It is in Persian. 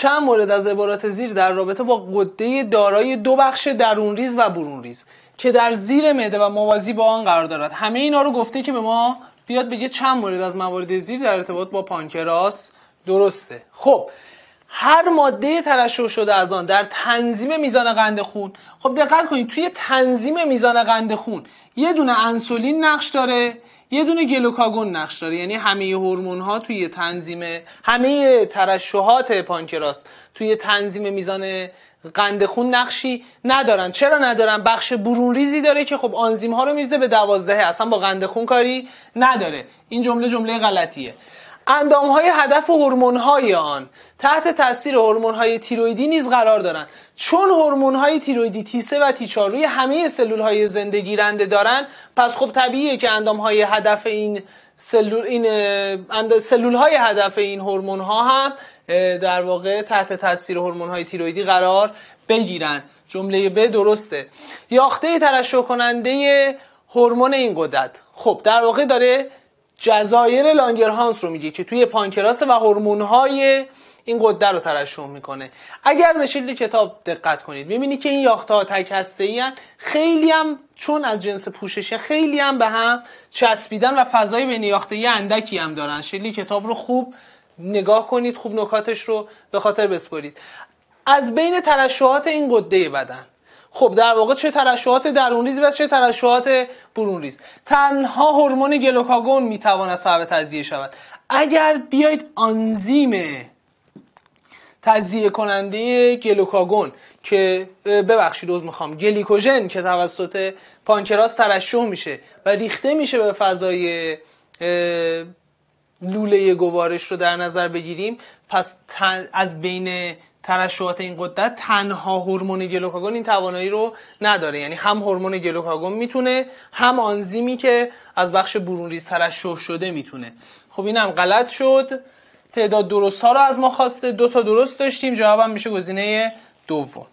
چند مورد از عبارات زیر در رابطه با قده دارای دو بخش درون ریز و برون ریز که در زیر معده و موازی با آن قرار دارد همه اینا رو گفته که به ما بیاد بگه چند مورد از موارد زیر در ارتباط با پانکراس درسته خب هر ماده ترشح شده از آن در تنظیم میزان قند خون خب دقت کنید توی تنظیم میزان قند خون یه دونه انسولین نقش داره یه دونه گلوکاگون نقش داره یعنی همه هورمون ها توی تنظیم همه ترشحات پانکراس توی تنظیم میزان قند خون نقشی ندارن چرا ندارن بخش برون ریزی داره که خب آنزیم ها رو میزه به دوازده اصلا با قند خون کاری نداره این جمله جمله غلطیه اندام های هدف و هورمون های آن تحت تاثیر هورمون های تیرویدی نیز قرار دارند چون هورمون های تیرویدی تیسه و t روی همه سلول های زنده گیرنده دارند پس خب طبیعیه که اندام های هدف این سلول این سلول های هدف این هورمون ها هم در واقع تحت تاثیر هورمون های تیرویدی قرار بگیرن جمله ب درسته یاخته ترشح کننده هورمون این قدرت خب در واقع داره جزایر لانگرهانس رو میگه که توی پانکراس و هورمون‌های این قده رو ترشح میکنه اگر به شکل کتاب دقت کنید میبینی که این یاخته ها تک هسته خیلی هم چون از جنس پوششه خیلی هم به هم چسبیدن و فضای بین یه اندکی هم دارن شکل کتاب رو خوب نگاه کنید خوب نکاتش رو به خاطر بسپرید از بین ترشحات این قده بدن خب در واقع چه ترشحات درونریز و چه ترشحات برونریز تنها هورمون گلوکاگون میتواند سبب تزیه شود اگر بیایید آنزیم تزیه کننده گلوکاگون که ببخشید از میخوام گلیکوژن که توسط پانکراس ترشح میشه و ریخته میشه به فضای لوله گوارش رو در نظر بگیریم پس از بین ترشحات این قدرت تنها هورمون گلوکاگون این توانایی رو نداره یعنی هم هورمون گلوکاگون میتونه هم آنزیمی که از بخش برونریز ترشح شده میتونه خب این هم غلط شد تعداد درست ها رو از ما خواسته دو تا درست داشتیم جوابم میشه گزینه دوم